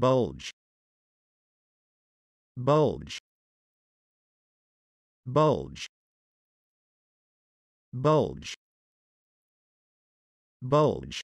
bulge bulge bulge bulge bulge